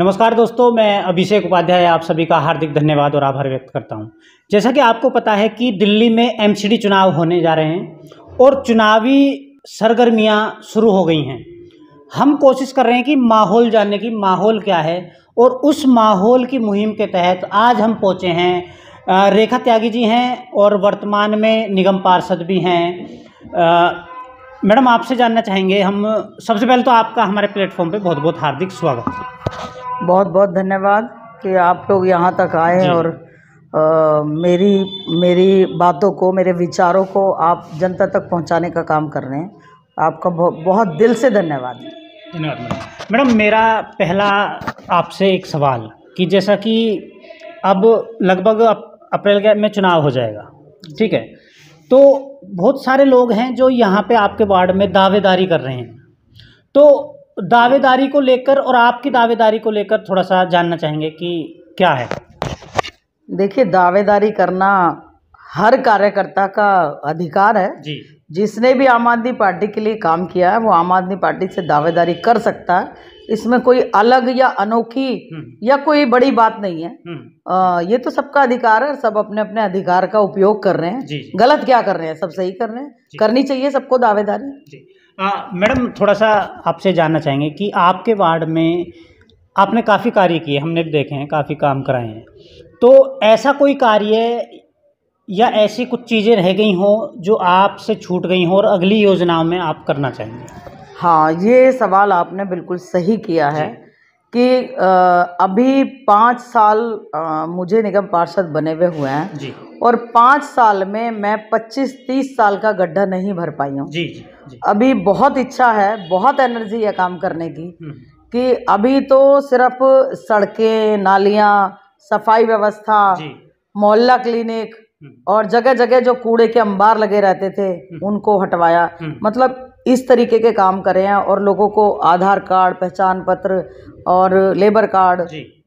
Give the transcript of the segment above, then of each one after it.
नमस्कार दोस्तों मैं अभिषेक उपाध्याय आप सभी का हार्दिक धन्यवाद और आभार व्यक्त करता हूं। जैसा कि आपको पता है कि दिल्ली में एमसीडी चुनाव होने जा रहे हैं और चुनावी सरगर्मियां शुरू हो गई हैं हम कोशिश कर रहे हैं कि माहौल जानने की माहौल क्या है और उस माहौल की मुहिम के तहत आज हम पहुँचे हैं रेखा त्यागी जी हैं और वर्तमान में निगम पार्षद भी हैं मैडम आपसे जानना चाहेंगे हम सबसे पहले तो आपका हमारे प्लेटफॉर्म पर बहुत बहुत हार्दिक स्वागत बहुत बहुत धन्यवाद कि आप लोग यहाँ तक आए और आ, मेरी मेरी बातों को मेरे विचारों को आप जनता तक पहुँचाने का काम कर रहे हैं आपका बहुत दिल से धन्यवाद धन्यवाद मैडम मेरा पहला आपसे एक सवाल कि जैसा कि अब लगभग अप्रैल के में चुनाव हो जाएगा ठीक है तो बहुत सारे लोग हैं जो यहाँ पे आपके वार्ड में दावेदारी कर रहे हैं तो दावेदारी को लेकर और आपकी दावेदारी को लेकर थोड़ा सा जानना चाहेंगे कि क्या है देखिए दावेदारी करना हर कार्यकर्ता का अधिकार है जी जिसने भी आम आदमी पार्टी के लिए काम किया है वो आम आदमी पार्टी से दावेदारी कर सकता है इसमें कोई अलग या अनोखी हम्म। या कोई बड़ी बात नहीं है आ, हम्म। ये तो सबका अधिकार है सब अपने अपने अधिकार का उपयोग कर रहे हैं गलत क्या कर रहे हैं सब सही कर रहे हैं करनी चाहिए सबको दावेदारी मैडम थोड़ा सा आपसे जानना चाहेंगे कि आपके वार्ड में आपने काफ़ी कार्य किए हमने देखे हैं काफ़ी काम कराए हैं तो ऐसा कोई कार्य या ऐसी कुछ चीज़ें रह गई हों जो आपसे छूट गई हों और अगली योजनाओं में आप करना चाहेंगे हाँ ये सवाल आपने बिल्कुल सही किया है कि आ, अभी पाँच साल आ, मुझे निगम पार्षद बने हुए हुए हैं जी और पाँच साल में मैं पच्चीस तीस साल का गड्ढा नहीं भर पाई हूँ जी, जी जी अभी बहुत इच्छा है बहुत एनर्जी है काम करने की हम्म। कि अभी तो सिर्फ सड़कें नालियाँ सफाई व्यवस्था मोहल्ला क्लिनिक हम्म। और जगह जगह जो कूड़े के अंबार लगे रहते थे हम्म। उनको हटवाया मतलब इस तरीके के काम करे हैं और लोगों को आधार कार्ड पहचान पत्र और लेबर कार्ड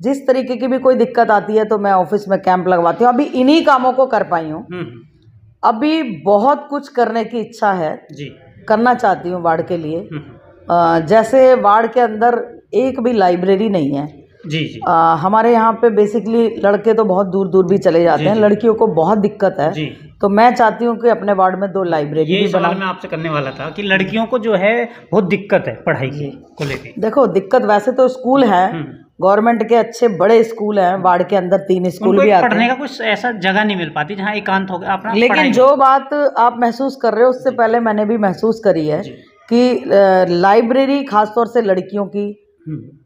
जिस तरीके की भी कोई दिक्कत आती है तो मैं ऑफिस में कैंप लगवाती हूँ अभी इन्हीं कामों को कर पाई हूँ हम्म। अभी बहुत कुछ करने की इच्छा है जी करना चाहती हूँ वार्ड के लिए हम्म। जैसे वार्ड के अंदर एक भी लाइब्रेरी नहीं है जी जी आ, हमारे यहाँ पे बेसिकली लड़के तो बहुत दूर दूर भी चले जाते जी, हैं जी, लड़कियों को बहुत दिक्कत है जी, तो मैं चाहती हूँ कि अपने वार्ड में दो लाइब्रेरी भी बनाऊं मैं आपसे करने वाला था कि लड़कियों को जो है बहुत दिक्कत है पढ़ाई की को लेकर देखो दिक्कत वैसे तो स्कूल है हम्म। गवर्नमेंट के अच्छे बड़े स्कूल हैं वार्ड के अंदर तीन स्कूल भी आते पढ़ने का कुछ ऐसा जगह नहीं मिल पाती जहाँ एकांत हो गया लेकिन जो बात आप महसूस कर रहे हो उससे पहले मैंने भी महसूस करी है कि लाइब्रेरी खासतौर से लड़कियों की हम्म।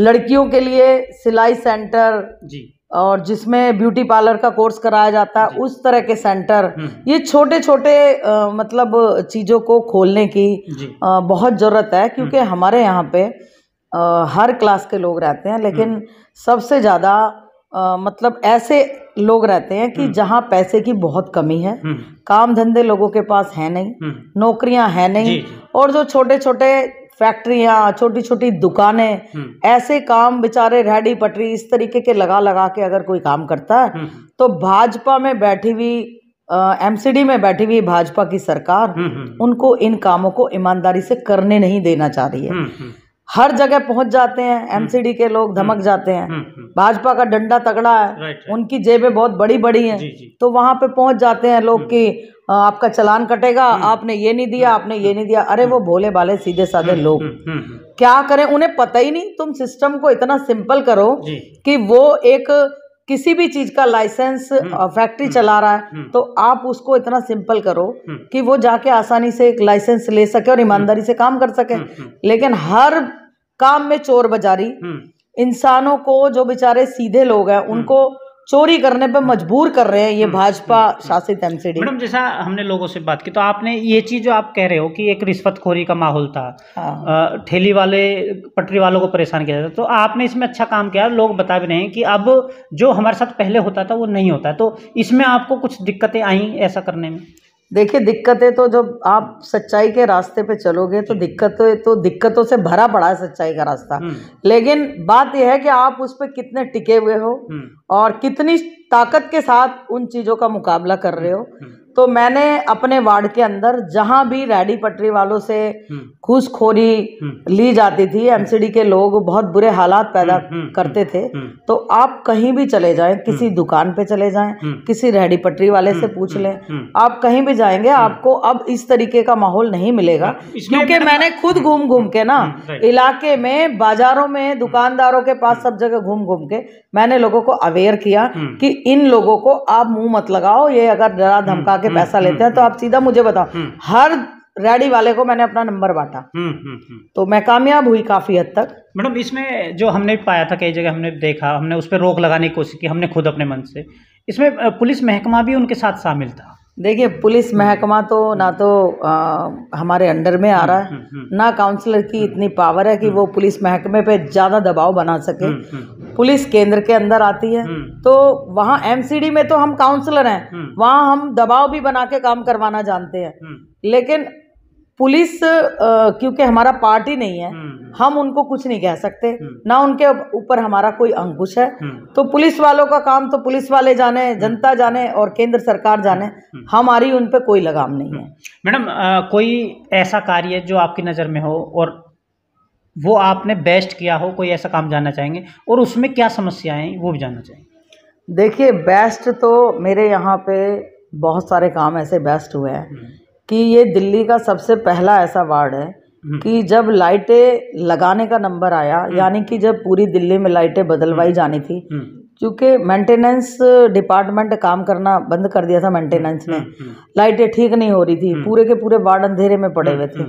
लड़कियों के लिए सिलाई सेंटर जी और जिसमें ब्यूटी पार्लर का कोर्स कराया जाता है उस तरह के सेंटर हम्म। ये छोटे छोटे आ, मतलब चीज़ों को खोलने की आ, बहुत ज़रूरत है क्योंकि हम्म। हमारे यहाँ पे आ, हर क्लास के लोग रहते हैं लेकिन हम्म। सबसे ज़्यादा मतलब ऐसे लोग रहते हैं कि जहाँ पैसे की बहुत कमी है काम धंधे लोगों के पास है नहीं नौकरियाँ है नहीं और जो छोटे छोटे फैक्ट्रियां छोटी छोटी दुकानें हम्म। ऐसे काम बेचारे रेहड़ी पटरी इस तरीके के लगा लगा के अगर कोई काम करता है हम्म। तो भाजपा में बैठी हुई एमसीडी में बैठी हुई भाजपा की सरकार हम्म, उनको इन कामों को ईमानदारी से करने नहीं देना चाह रही है हर जगह पहुंच जाते हैं एमसीडी के लोग धमक जाते हैं भाजपा का डंडा तगड़ा है उनकी जेबें बहुत बड़ी बड़ी हैं तो वहां पे पहुंच जाते हैं लोग की हाँ, आपका चलान कटेगा हम्म। आपने ये नहीं दिया हम्म। आपने ये नहीं दिया अरे वो भोले भाले सीधे साधे हम्म, लोग क्या करें उन्हें पता ही नहीं तुम सिस्टम को इतना सिंपल करो कि वो एक किसी भी चीज का लाइसेंस फैक्ट्री चला रहा है तो आप उसको इतना सिंपल करो कि वो जाके आसानी से एक लाइसेंस ले सके और ईमानदारी से काम कर सके लेकिन हर काम में चोर बाजारी इंसानों को जो बेचारे सीधे लोग हैं उनको चोरी करने पर मजबूर कर रहे हैं ये हम्म, भाजपा हम्म, हम्म। शासित एमसीडी मैडम जैसा हमने लोगों से बात की तो आपने ये चीज जो आप कह रहे हो कि एक रिश्वतखोरी का माहौल था हाँ। ठेली वाले पटरी वालों को परेशान किया जाता तो आपने इसमें अच्छा काम किया लोग बता भी रहे हैं कि अब जो हमारे साथ पहले होता था वो नहीं होता तो इसमें आपको कुछ दिक्कतें आई ऐसा करने में देखिए दिक्कतें तो जब आप सच्चाई के रास्ते पे चलोगे तो दिक्कतें तो दिक्कतों से भरा पड़ा है सच्चाई का रास्ता हम्म। लेकिन बात यह है कि आप उस पर कितने टिके हुए हो हम्म। और कितनी ताकत के साथ उन चीज़ों का मुकाबला कर रहे हो हम्म। तो मैंने अपने वार्ड के अंदर जहां भी रेडी पटरी वालों से घूसखोरी हम्म। हम्म। ली जाती थी एमसीडी हम्म। के लोग बहुत बुरे हालात पैदा करते थे तो आप कहीं भी चले जाएं किसी दुकान पे चले जाएं किसी रेडी पटरी वाले से पूछ लें आप कहीं भी जाएंगे आपको अब इस तरीके का माहौल नहीं मिलेगा क्योंकि मैंने खुद घूम घूम के ना इलाके में बाजारों में दुकानदारों के पास सब जगह घूम घूम के मैंने लोगों को अवेयर किया कि इन लोगों को आप मुंह मत लगाओ ये अगर डरा धमका के हम्म, पैसा लेते हैं हम्म, तो आप हम्म। सीधा मुझे बताओ हर रेडी वाले को मैंने अपना नंबर बांटा तो मैं कामयाब हुई काफी हद तक मैडम इसमें जो हमने पाया था कई जगह हमने देखा हमने उस पर रोक लगाने की कोशिश की हमने खुद अपने मन से इसमें पुलिस महकमा भी उनके साथ शामिल था देखिए पुलिस महकमा तो ना तो आ, हमारे अंडर में आ रहा है ना काउंसलर की इतनी पावर है कि वो पुलिस महकमे पे ज़्यादा दबाव बना सके पुलिस केंद्र के अंदर आती है हम्म। तो वहाँ एमसीडी में तो हम काउंसलर हैं हम्म। वहाँ हम दबाव भी बना के काम करवाना जानते हैं हम्म। लेकिन पुलिस क्योंकि हमारा पार्टी नहीं है हम उनको कुछ नहीं कह सकते ना उनके ऊपर हमारा कोई अंकुश है तो पुलिस वालों का काम तो पुलिस वाले जाने जनता जाने और केंद्र सरकार जाने हमारी उन पर कोई लगाम नहीं है मैडम कोई ऐसा कार्य जो आपकी नज़र में हो और वो आपने बेस्ट किया हो कोई ऐसा काम जानना चाहेंगे और उसमें क्या समस्याएं वो भी जानना चाहेंगे देखिए बेस्ट तो मेरे यहाँ पे बहुत सारे काम ऐसे बेस्ट हुए हैं हम्म। कि ये दिल्ली का सबसे पहला ऐसा वार्ड है हम्म। कि जब लाइटें लगाने का नंबर आया हम्म। यानी कि जब पूरी दिल्ली में लाइटें बदलवाई जानी थी क्योंकि मेंटेनेंस डिपार्टमेंट काम करना बंद कर दिया था मेंटेनेंस ने लाइटें ठीक नहीं हो रही थी पूरे के पूरे वार्ड अंधेरे में पड़े हुए थे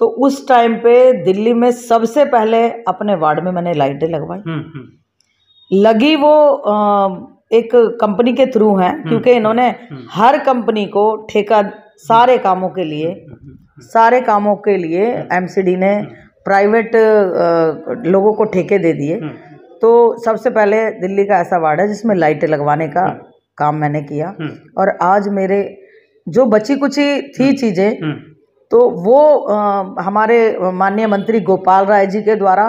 तो उस टाइम पे दिल्ली में सबसे पहले अपने वार्ड में मैंने लाइटें लगवाई हम्म, हम्म। लगी वो एक कंपनी के थ्रू है हम्म, क्योंकि इन्होंने हर कंपनी को ठेका सारे कामों के लिए सारे कामों के लिए एमसीडी ने प्राइवेट लोगों को ठेके दे दिए तो सबसे पहले दिल्ली का ऐसा वार्ड है जिसमें लाइटें लगवाने का काम मैंने किया और आज मेरे जो बची कुची थी चीज़ें तो वो आ, हमारे माननीय मंत्री गोपाल राय जी के द्वारा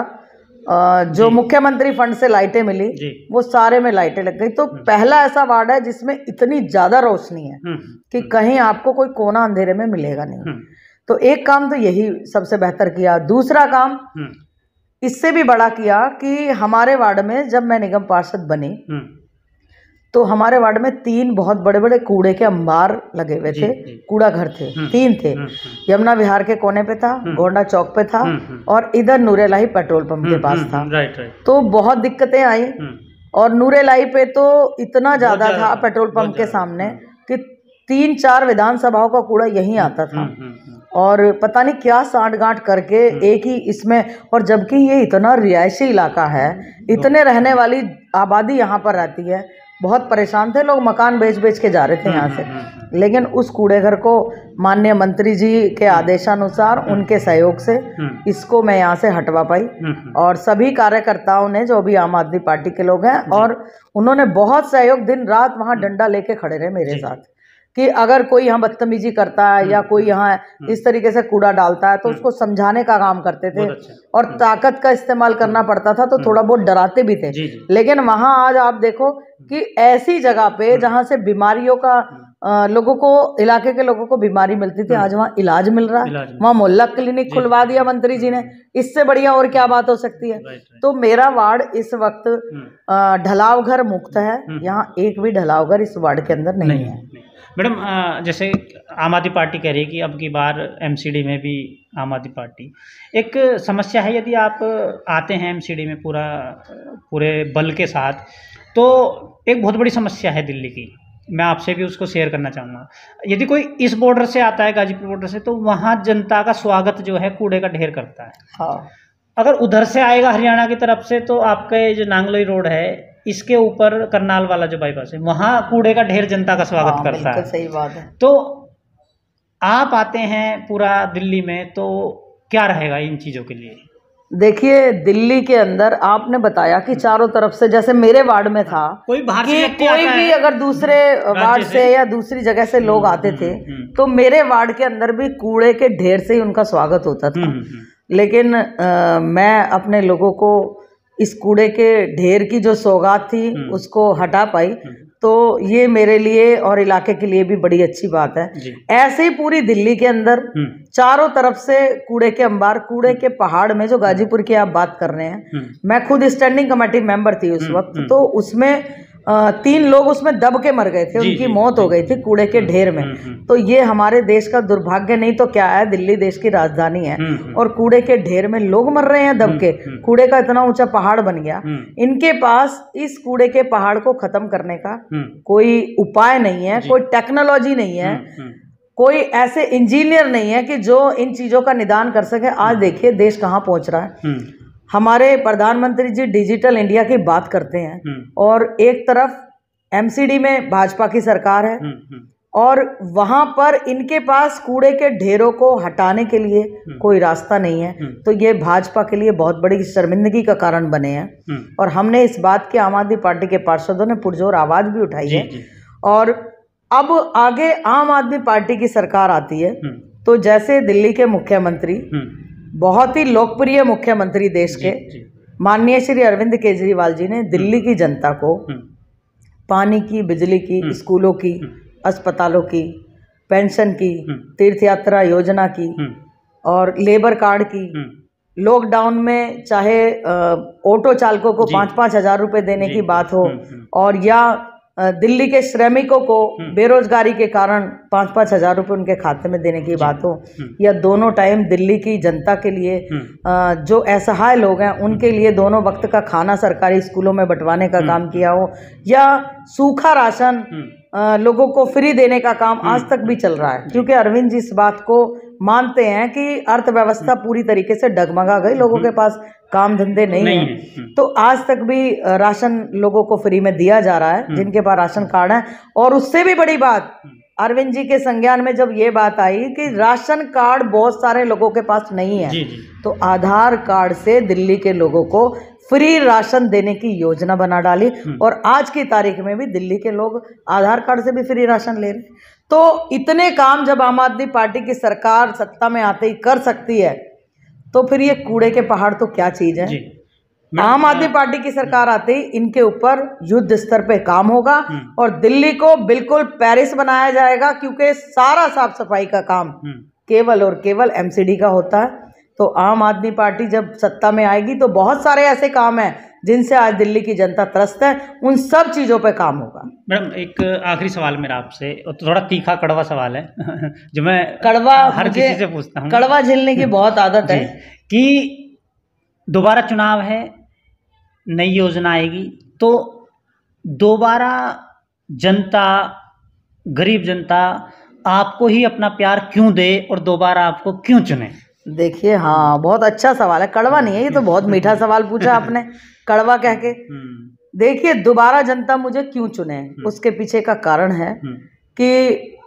आ, जो मुख्यमंत्री फंड से लाइटें मिली वो सारे में लाइटें लग गई तो हम्म। पहला ऐसा वार्ड है जिसमें इतनी ज़्यादा रोशनी है हम्म। कि हम्म। कहीं आपको कोई कोना अंधेरे में मिलेगा नहीं तो एक काम तो यही सबसे बेहतर किया दूसरा काम इससे भी बड़ा किया कि हमारे वार्ड में जब मैं निगम पार्षद बनी तो हमारे वार्ड में तीन बहुत बड़े बड़े कूड़े के अंबार लगे हुए थे कूड़ा घर थे हम्म, तीन थे हम्म, हम्म। यमुना विहार के कोने पे था गोंडा चौक पे था और इधर नूरेलाई पेट्रोल पंप के पास था तो बहुत दिक्कतें आई और नूरेलाई पे तो इतना ज्यादा था पेट्रोल पंप के सामने कि तीन चार विधानसभाओं का कूड़ा यहीं आता था और पता नहीं क्या सांठ गांठ करके एक ही इसमें और जबकि ये इतना रिहायशी इलाका है इतने रहने वाली आबादी यहाँ पर रहती है बहुत परेशान थे लोग मकान बेच बेच के जा रहे थे हम्म, यहाँ हम्म, से हम्म, लेकिन उस कूड़े घर को माननीय मंत्री जी के आदेशानुसार उनके सहयोग से इसको मैं यहाँ से हटवा पाई और सभी कार्यकर्ताओं ने जो भी आम आदमी पार्टी के लोग हैं और उन्होंने बहुत सहयोग दिन रात वहाँ डंडा लेके खड़े रहे मेरे साथ कि अगर कोई यहाँ बदतमीजी करता है या हम्म, कोई हम्म, यहाँ हम्म। इस तरीके से कूड़ा डालता है तो उसको समझाने का काम करते थे अच्छा। और ताकत का इस्तेमाल करना पड़ता था तो थोड़ा बहुत डराते भी थे जी जी। लेकिन वहाँ आज आप देखो कि ऐसी जगह पे जहाँ से बीमारियों का लोगों को इलाके के लोगों को बीमारी मिलती थी आज वहाँ इलाज मिल रहा है वहाँ मोहल्ला क्लिनिक खुलवा दिया मंत्री जी ने इससे बढ़िया और क्या बात हो सकती है तो मेरा वार्ड इस वक्त ढलाव घर मुक्त है यहाँ एक भी ढलाव घर इस वार्ड के अंदर नहीं है मैडम जैसे आम आदमी पार्टी कह रही है कि अब की बार एमसीडी में भी आम आदमी पार्टी एक समस्या है यदि आप आते हैं एमसीडी में पूरा पूरे बल के साथ तो एक बहुत बड़ी समस्या है दिल्ली की मैं आपसे भी उसको शेयर करना चाहूँगा यदि कोई इस बॉर्डर से आता है गाजीपुर बॉर्डर से तो वहाँ जनता का स्वागत जो है कूड़े का ढेर करता है हाँ अगर उधर से आएगा हरियाणा की तरफ से तो आपके जो नांगलोई रोड है इसके ऊपर करनाल वाला जो बाईपास है वहां कूड़े का ढेर जनता का स्वागत आ, हाँ, करता है सही बात है तो आप आते हैं पूरा दिल्ली में तो क्या रहेगा इन चीज़ों के लिए देखिए दिल्ली के अंदर आपने बताया कि चारों तरफ से जैसे मेरे वार्ड में था हाँ, कोई कि कोई भी अगर दूसरे वार्ड से या दूसरी जगह से लोग हम्म, आते हम्म, थे हम्म, तो मेरे वार्ड के अंदर भी कूड़े के ढेर से ही उनका स्वागत होता था लेकिन आ, मैं अपने लोगों को इस कूड़े के ढेर की जो सौगात थी हम्म। उसको हटा पाई हम्म। तो ये मेरे लिए और इलाके के लिए भी बड़ी अच्छी बात है ऐसे ही पूरी दिल्ली के अंदर हम्म। चारों तरफ से कूड़े के अंबार कूड़े के पहाड़ में जो गाजीपुर की आप बात कर रहे हैं मैं खुद स्टैंडिंग कमेटी मेंबर थी उस वक्त तो उसमें तीन लोग उसमें दब के मर गए थे जी, उनकी जी, मौत हो गई थी कूड़े के हम्म, ढेर में हम्म, हम्म। तो ये हमारे देश का दुर्भाग्य नहीं तो क्या है दिल्ली देश की राजधानी है और कूड़े के ढेर में लोग मर रहे हैं दब के कूड़े का इतना ऊंचा पहाड़ बन गया इनके पास इस कूड़े के पहाड़ को खत्म करने का कोई उपाय नहीं है कोई टेक्नोलॉजी नहीं है कोई ऐसे इंजीनियर नहीं है कि जो इन चीजों का निदान कर सके आज देखिए देश कहाँ पहुंच रहा है हमारे प्रधानमंत्री जी डिजिटल इंडिया की बात करते हैं हम्म। और एक तरफ एमसीडी में भाजपा की सरकार है हम्म, हम्म। और वहां पर इनके पास कूड़े के ढेरों को हटाने के लिए कोई रास्ता नहीं है तो ये भाजपा के लिए बहुत बड़ी शर्मिंदगी का कारण बने हैं और हमने इस बात की आम आदमी पार्टी के पार्षदों ने पुरजोर आवाज भी उठाई है और अब आगे आम आदमी पार्टी की सरकार आती है तो जैसे दिल्ली के मुख्यमंत्री बहुत ही लोकप्रिय मुख्यमंत्री देश के माननीय श्री अरविंद केजरीवाल जी ने हम्म। दिल्ली की जनता को हम्म। पानी की बिजली की हम्म। स्कूलों की अस्पतालों की पेंशन की तीर्थ यात्रा योजना की और लेबर कार्ड की लॉकडाउन में चाहे ऑटो चालकों को पाँच पाँच हजार रुपए देने की बात हो और या दिल्ली के श्रमिकों को हम्म। बेरोजगारी के कारण पाँच पाँच हजार रुपये उनके खाते में देने की बात हो हम्म। या दोनों टाइम दिल्ली की जनता के लिए हम्म। जो असहाय लोग हैं उनके लिए दोनों वक्त का खाना सरकारी स्कूलों में बंटवाने का काम किया हो या सूखा राशन लोगों को फ्री देने का काम आज तक भी चल रहा है क्योंकि अरविंद जी इस बात को मानते हैं कि अर्थव्यवस्था हम्म। पूरी तरीके से डगमगा गई लोगों हम्म। के पास काम धंधे नहीं, नहीं है हम्म। तो आज तक भी राशन लोगों को फ्री में दिया जा रहा है जिनके पास राशन कार्ड है और उससे भी बड़ी बात अरविंद जी के संज्ञान में जब ये बात आई कि राशन कार्ड बहुत सारे लोगों के पास नहीं है जी जी। तो आधार कार्ड से दिल्ली के लोगों को फ्री राशन देने की योजना बना डाली हम्म। और आज की तारीख में भी दिल्ली के लोग आधार कार्ड से भी फ्री राशन ले रहे तो इतने काम जब आम आदमी पार्टी की सरकार सत्ता में आते ही कर सकती है तो फिर ये कूड़े के पहाड़ तो क्या चीज़ है आम आदमी पार्टी की सरकार हम्म। आते ही इनके ऊपर युद्ध स्तर पे काम होगा हम्म। और दिल्ली को बिल्कुल पेरिस बनाया जाएगा क्योंकि सारा साफ सफाई का काम केवल और केवल एमसीडी का होता है तो आम आदमी पार्टी जब सत्ता में आएगी तो बहुत सारे ऐसे काम हैं जिनसे आज दिल्ली की जनता त्रस्त है उन सब चीज़ों पर काम होगा मैडम एक आखिरी सवाल मेरा आपसे थोड़ा तीखा कड़वा सवाल है जो मैं कड़वा हर किसी से पूछता हूँ कड़वा झेलने की बहुत आदत है कि दोबारा चुनाव है नई योजना आएगी तो दोबारा जनता गरीब जनता आपको ही अपना प्यार क्यों दे और दोबारा आपको क्यों चुने देखिए हाँ बहुत अच्छा सवाल है कड़वा नहीं है ये तो हम्म, बहुत मीठा हम्म। सवाल पूछा आपने कड़वा कह के हम्म। देखिए दोबारा जनता मुझे क्यों चुने उसके पीछे का कारण है कि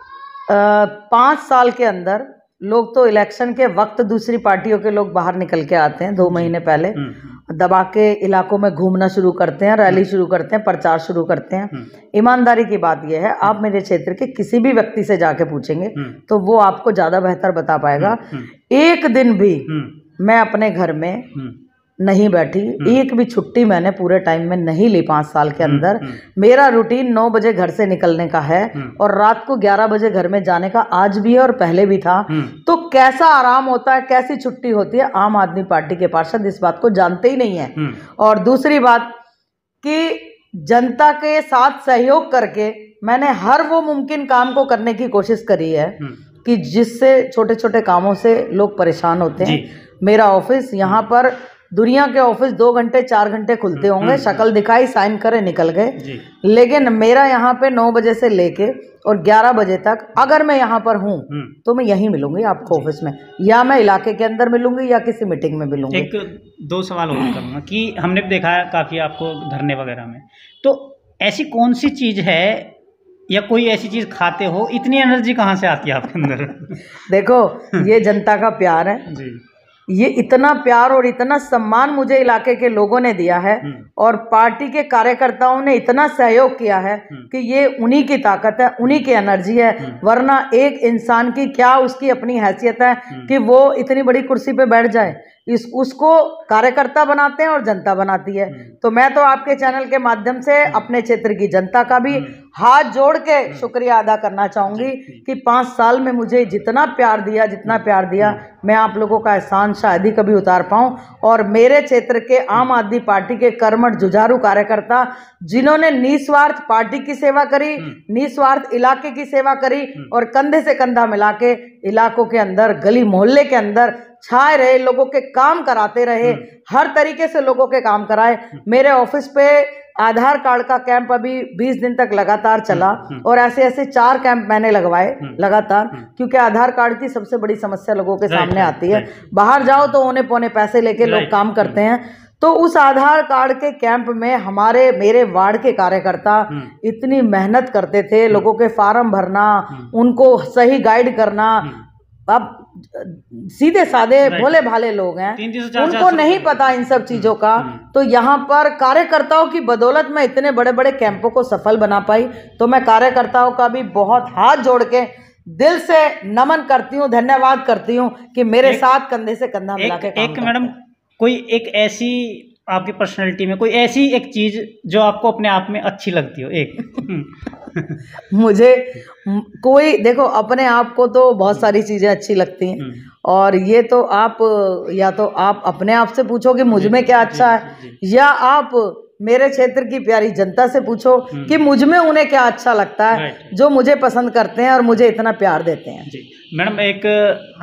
पांच साल के अंदर लोग तो इलेक्शन के वक्त दूसरी पार्टियों के लोग बाहर निकल के आते हैं दो महीने पहले हम्म। दबा के इलाकों में घूमना शुरू करते हैं रैली हम्म। शुरू करते हैं प्रचार शुरू करते हैं हम्म। ईमानदारी की बात यह है आप मेरे क्षेत्र के किसी भी व्यक्ति से जाके पूछेंगे तो वो आपको ज़्यादा बेहतर बता पाएगा एक दिन भी मैं अपने घर में नहीं हम्म, बैठी हम्म। एक भी छुट्टी मैंने पूरे टाइम में नहीं ली पाँच साल के हम्म, अंदर मेरा रूटीन नौ बजे घर से निकलने का है और रात को ग्यारह बजे घर में जाने का आज भी है और पहले भी था तो कैसा आराम होता है कैसी छुट्टी होती है आम आदमी पार्टी के पार्षद इस बात को जानते ही नहीं है और दूसरी बात कि जनता के साथ सहयोग करके मैंने हर वो मुमकिन काम को करने की कोशिश करी है कि जिससे छोटे छोटे कामों से लोग परेशान होते हैं मेरा ऑफिस यहाँ पर दुनिया के ऑफिस दो घंटे चार घंटे खुलते हम्म, होंगे हम्म, शक्ल हम्म। दिखाई साइन करे निकल गए लेकिन मेरा यहाँ पे नौ बजे से लेके और ग्यारह बजे तक अगर मैं यहाँ पर हूँ तो मैं यहीं मिलूंगी आपको ऑफिस में या मैं इलाके के अंदर मिलूंगी या किसी मीटिंग में मिलूंगी एक दो सवाल और करूँगा कि हमने देखा काफ़ी आपको धरने वगैरह में तो ऐसी कौन सी चीज़ है या कोई ऐसी चीज खाते हो इतनी एनर्जी कहाँ से आती है आपके अंदर देखो ये जनता का प्यार है जी ये इतना प्यार और इतना सम्मान मुझे इलाके के लोगों ने दिया है हम्म। और पार्टी के कार्यकर्ताओं ने इतना सहयोग किया है हम्म। कि ये उन्हीं की ताकत है उन्हीं की एनर्जी है हम्म। वरना एक इंसान की क्या उसकी अपनी हैसियत है कि वो इतनी बड़ी कुर्सी पे बैठ जाए इस उसको कार्यकर्ता बनाते हैं और जनता बनाती है हम्म। तो मैं तो आपके चैनल के माध्यम से हम्म। अपने क्षेत्र की जनता का भी हम्म। हाथ जोड़ के शुक्रिया अदा करना चाहूँगी कि पाँच साल में मुझे जितना प्यार दिया जितना प्यार दिया मैं आप लोगों का एहसान शायद ही कभी उतार पाऊँ और मेरे क्षेत्र के आम आदमी पार्टी के कर्मठ जुझारू कार्यकर्ता जिन्होंने निस्वार्थ पार्टी की सेवा करी निस्वार्थ इलाके की सेवा करी और कंधे से कंधा मिला के इलाकों के अंदर गली मोहल्ले के अंदर छाए रहे लोगों के काम कराते रहे हम्म। हर तरीके से लोगों के काम कराए हम्म। मेरे ऑफिस पे आधार कार्ड का कैंप अभी 20 दिन तक लगातार चला हम्म, और ऐसे ऐसे चार कैंप मैंने लगवाए लगातार क्योंकि आधार कार्ड की सबसे बड़ी समस्या लोगों के सामने आती है बाहर जाओ तो उन्हें पौने पैसे लेके लोग काम करते हैं तो उस आधार कार्ड के कैंप में हमारे मेरे वार्ड के कार्यकर्ता हम्म। इतनी मेहनत करते थे हम्म। लोगों के फार्म भरना हम्म। उनको सही गाइड करना अब सीधे साधे भोले भाले लोग हैं उनको नहीं पता इन सब चीजों का तो यहाँ पर कार्यकर्ताओं की बदौलत मैं इतने बड़े बड़े कैंपों को सफल बना पाई तो मैं कार्यकर्ताओं का भी बहुत हाथ जोड़ के दिल से नमन करती हूँ धन्यवाद करती हूँ कि मेरे साथ कंधे से कंधा मिला के एक मैडम कोई एक ऐसी आपकी पर्सनैलिटी में कोई ऐसी एक चीज जो आपको अपने आप में अच्छी लगती हो एक हम्म। मुझे कोई देखो अपने आप को तो बहुत सारी चीज़ें अच्छी लगती हैं हम्म। और ये तो आप या तो आप अपने आप से पूछो कि मुझ में क्या अच्छा है या आप मेरे क्षेत्र की प्यारी जनता से पूछो हम्म। कि मुझ में उन्हें क्या अच्छा लगता है जो मुझे पसंद करते हैं और मुझे इतना प्यार देते हैं जी मैडम एक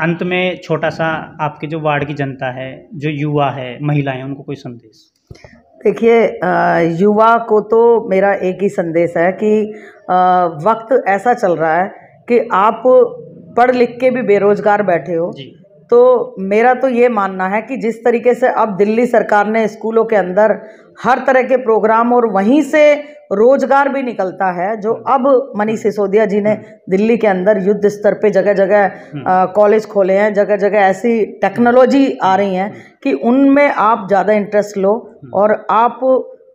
अंत में छोटा सा आपके जो वार्ड की जनता है जो युवा है महिलाएं उनको कोई संदेश देखिए युवा को तो मेरा एक ही संदेश है कि आ, वक्त ऐसा चल रहा है कि आप पढ़ लिख के भी बेरोजगार बैठे हो तो मेरा तो ये मानना है कि जिस तरीके से अब दिल्ली सरकार ने स्कूलों के अंदर हर तरह के प्रोग्राम और वहीं से रोजगार भी निकलता है जो अब मनीष सिसोदिया जी ने हम्म। दिल्ली के अंदर युद्ध स्तर पे जगह जगह कॉलेज खोले हैं जगह जगह ऐसी टेक्नोलॉजी आ रही हैं हम्म। कि उनमें आप ज़्यादा इंटरेस्ट लो हम्म। और आप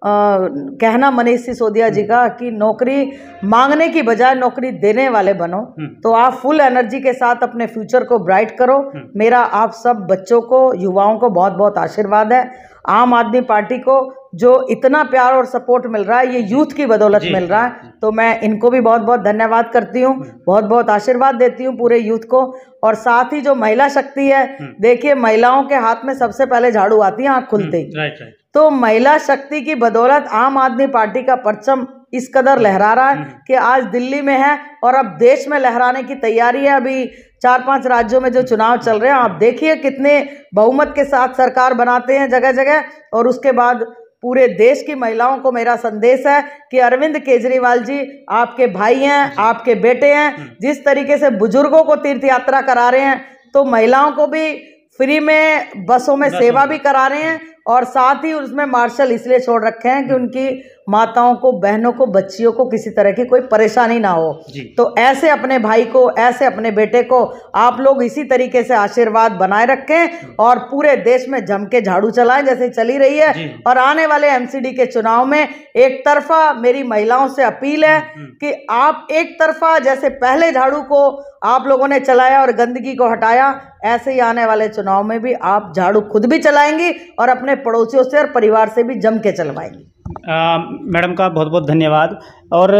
कहना मनीष सिसोदिया जी का कि नौकरी मांगने की बजाय नौकरी देने वाले बनो हम्म। तो आप फुल एनर्जी के साथ अपने फ्यूचर को ब्राइट करो हम्म। मेरा आप सब बच्चों को युवाओं को बहुत बहुत आशीर्वाद है आम आदमी पार्टी को जो इतना प्यार और सपोर्ट मिल रहा है ये यूथ की बदौलत मिल रहा है तो मैं इनको भी बहुत बहुत धन्यवाद करती हूँ हम्म। बहुत बहुत आशीर्वाद देती हूँ पूरे यूथ को और साथ ही जो महिला शक्ति है देखिए महिलाओं के हाथ में सबसे पहले झाड़ू आती है आँख खुलते ही तो महिला शक्ति की बदौलत आम आदमी पार्टी का परचम इस कदर लहरा रहा है हम्म। कि आज दिल्ली में है और अब देश में लहराने की तैयारी है अभी चार पांच राज्यों में जो चुनाव चल रहे हैं आप देखिए कितने बहुमत के साथ सरकार बनाते हैं जगह जगह और उसके बाद पूरे देश की महिलाओं को मेरा संदेश है कि अरविंद केजरीवाल जी आपके भाई हैं आपके बेटे हैं हम्म। जिस तरीके से बुजुर्गों को तीर्थ यात्रा करा रहे हैं तो महिलाओं को भी फ्री में बसों में सेवा भी करा रहे हैं और साथ ही उसमें मार्शल इसलिए छोड़ रखे हैं कि उनकी माताओं को बहनों को बच्चियों को किसी तरह की कोई परेशानी ना हो तो ऐसे अपने भाई को ऐसे अपने बेटे को आप लोग इसी तरीके से आशीर्वाद बनाए रखें और पूरे देश में जम के झाड़ू चलाएं जैसे चली रही है और आने वाले एमसीडी के चुनाव में एक तरफा मेरी महिलाओं से अपील है हम्म, हम्म। कि आप एक तरफा जैसे पहले झाड़ू को आप लोगों ने चलाया और गंदगी को हटाया ऐसे ही आने वाले चुनाव में भी आप झाड़ू खुद भी चलाएंगी और अपने पड़ोसियों से और परिवार से भी जम के चलवाएंगी मैडम का बहुत बहुत धन्यवाद और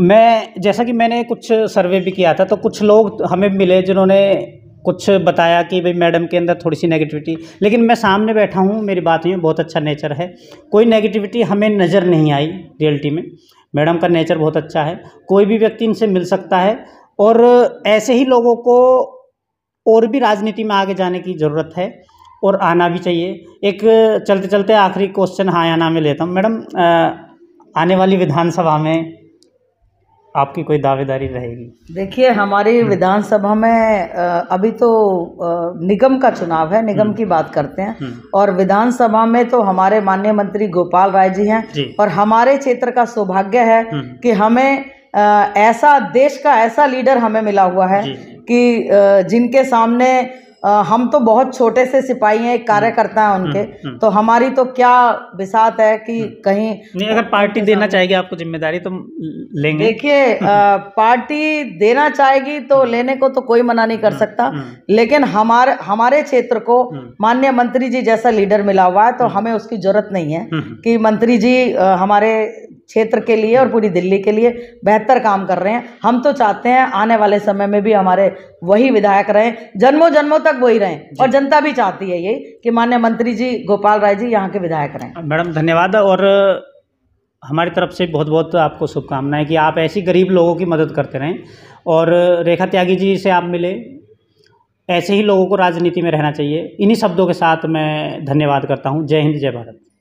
मैं जैसा कि मैंने कुछ सर्वे भी किया था तो कुछ लोग हमें मिले जिन्होंने कुछ बताया कि भाई मैडम के अंदर थोड़ी सी नेगेटिविटी लेकिन मैं सामने बैठा हूँ मेरी बात हुई बहुत अच्छा नेचर है कोई नेगेटिविटी हमें नज़र नहीं आई रियलिटी में मैडम का नेचर बहुत अच्छा है कोई भी व्यक्ति इनसे मिल सकता है और ऐसे ही लोगों को और भी राजनीति में आगे जाने की ज़रूरत है और आना भी चाहिए एक चलते चलते आखिरी क्वेश्चन हाँ या ना में लेता हूँ मैडम आने वाली विधानसभा में आपकी कोई दावेदारी रहेगी देखिए हमारी हम्म। विधानसभा में अभी तो निगम का चुनाव है निगम हम्म। की बात करते हैं हम्म। और विधानसभा में तो हमारे माननीय मंत्री गोपाल राय जी हैं और हमारे क्षेत्र का सौभाग्य है कि हमें ऐसा देश का ऐसा लीडर हमें मिला हुआ है कि जिनके सामने हम तो बहुत छोटे से सिपाही हैं एक कार्यकर्ता है उनके हम्म, हम्म। तो हमारी तो क्या बिसात है कि हम्म। कहीं नहीं अगर पार्टी देना चाहेगी आपको जिम्मेदारी तो लेंगे देखिए पार्टी देना चाहेगी तो लेने को तो कोई मना नहीं कर सकता लेकिन हमारे हमारे क्षेत्र को माननीय मंत्री जी जैसा लीडर मिला हुआ है तो हमें उसकी जरूरत नहीं है कि मंत्री जी हमारे क्षेत्र के लिए और पूरी दिल्ली के लिए बेहतर काम कर रहे हैं हम तो चाहते हैं आने वाले समय में भी हमारे वही विधायक रहें जन्मों जन्मों तक वही रहें और जनता भी चाहती है यही कि मान्य मंत्री जी गोपाल राय जी यहाँ के विधायक रहें मैडम धन्यवाद और हमारी तरफ से बहुत बहुत आपको शुभकामनाएं कि आप ऐसी गरीब लोगों की मदद करते रहें और रेखा त्यागी जी से आप मिले ऐसे ही लोगों को राजनीति में रहना चाहिए इन्हीं शब्दों के साथ मैं धन्यवाद करता हूँ जय हिंद जय भारत